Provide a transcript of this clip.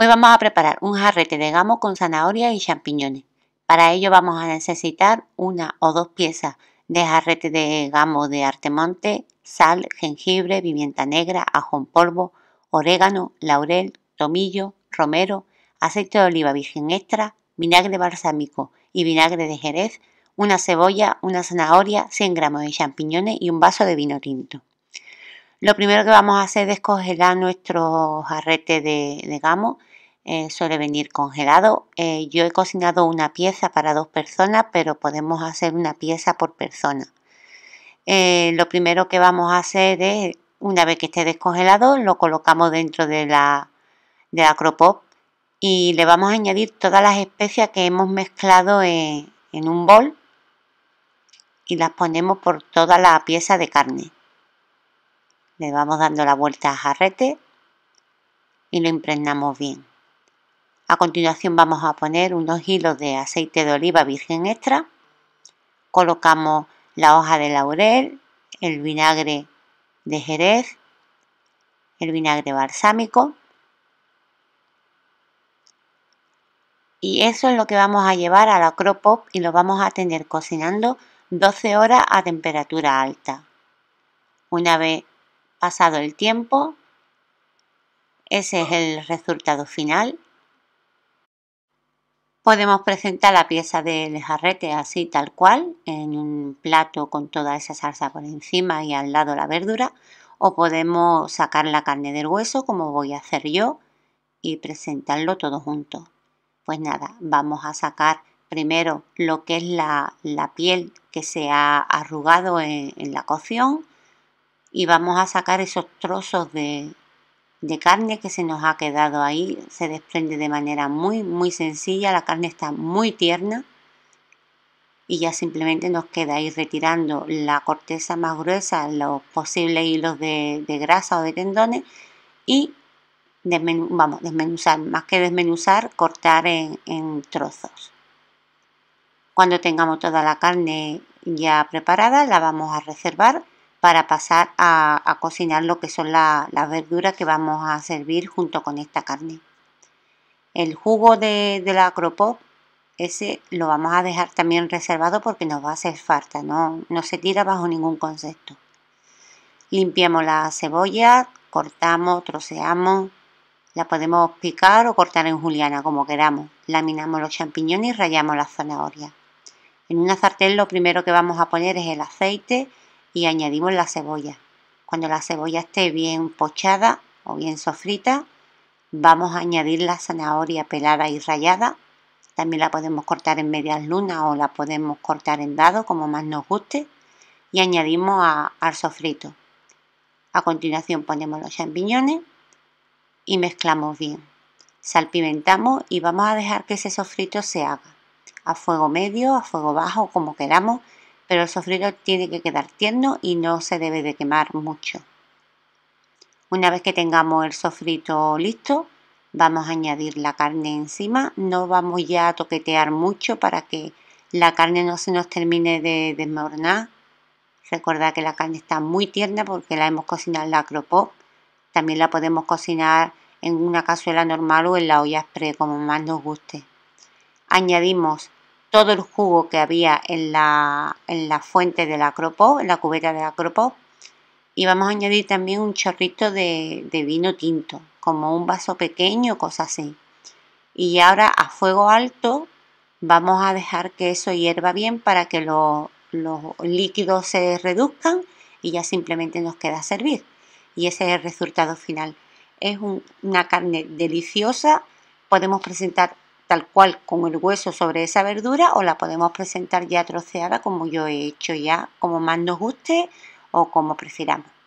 Hoy vamos a preparar un jarrete de gamo con zanahoria y champiñones. Para ello vamos a necesitar una o dos piezas de jarrete de gamo de artemonte, sal, jengibre, pimienta negra, ajo en polvo, orégano, laurel, tomillo, romero, aceite de oliva virgen extra, vinagre balsámico y vinagre de jerez, una cebolla, una zanahoria, 100 gramos de champiñones y un vaso de vino tinto. Lo primero que vamos a hacer es coger nuestro jarrete de, de gamo eh, suele venir congelado. Eh, yo he cocinado una pieza para dos personas, pero podemos hacer una pieza por persona. Eh, lo primero que vamos a hacer es, una vez que esté descongelado, lo colocamos dentro de la, de Acropop y le vamos a añadir todas las especias que hemos mezclado en, un bol y las ponemos por toda la pieza de carne. Le vamos dando la vuelta a jarrete y lo impregnamos bien. A continuación vamos a poner unos hilos de aceite de oliva virgen extra. Colocamos la hoja de laurel, el vinagre de jerez, el vinagre balsámico. Y eso es lo que vamos a llevar a la pop y lo vamos a tener cocinando 12 horas a temperatura alta. Una vez pasado el tiempo, ese es el resultado final. Podemos presentar la pieza del jarrete así tal cual, en un plato con toda esa salsa por encima y al lado la verdura, o podemos sacar la carne del hueso como voy a hacer yo y presentarlo todo junto. Pues nada, vamos a sacar primero lo que es la, piel que se ha arrugado en, en la cocción y vamos a sacar esos trozos de, de carne que se nos ha quedado ahí. Se desprende de manera muy, muy sencilla. La carne está muy tierna. Y ya simplemente nos queda ir retirando la corteza más gruesa, los posibles hilos de, grasa o de tendones. Y vamos, desmenuzar, más que desmenuzar, cortar en trozos. Cuando tengamos toda la carne ya preparada, la vamos a reservar para pasar a, cocinar lo que son las verduras que vamos a servir junto con esta carne. El jugo de, la acropop, ese lo vamos a dejar también reservado porque nos va a hacer falta, no, no se tira bajo ningún concepto. Limpiamos la cebolla, cortamos, troceamos, la podemos picar o cortar en juliana, como queramos. Laminamos los champiñones y rayamos la zanahoria. En una sartén lo primero que vamos a poner es el aceite y añadimos la cebolla. Cuando la cebolla esté bien pochada o bien sofrita, vamos a añadir la zanahoria pelada y rallada. También la podemos cortar en medias lunas o la podemos cortar en dado, como más nos guste. Y añadimos al sofrito. A continuación ponemos los champiñones y mezclamos bien. Salpimentamos y vamos a dejar que ese sofrito se haga. A fuego medio, a fuego bajo, como queramos pero el sofrito tiene que quedar tierno y no se debe de quemar mucho. Una vez que tengamos el sofrito listo, vamos a añadir la carne encima. No vamos ya a toquetear mucho para que la carne no se nos termine de desmoronar. Recordad que la carne está muy tierna porque la hemos cocinado en la acropop. También la podemos cocinar en una cazuela normal o en la olla spray, como más nos guste. Añadimos todo el jugo que había en la, la fuente del acropó, en la cubeta del acropó y vamos a añadir también un chorrito de, vino tinto, como un vaso pequeño, cosas así. Y ahora a fuego alto vamos a dejar que eso hierva bien para que los líquidos se reduzcan y ya simplemente nos queda servir. Y ese es el resultado final. Es una carne deliciosa, podemos presentar tal cual con el hueso sobre esa verdura o la podemos presentar ya troceada como yo he hecho ya, como más nos guste o como prefiramos.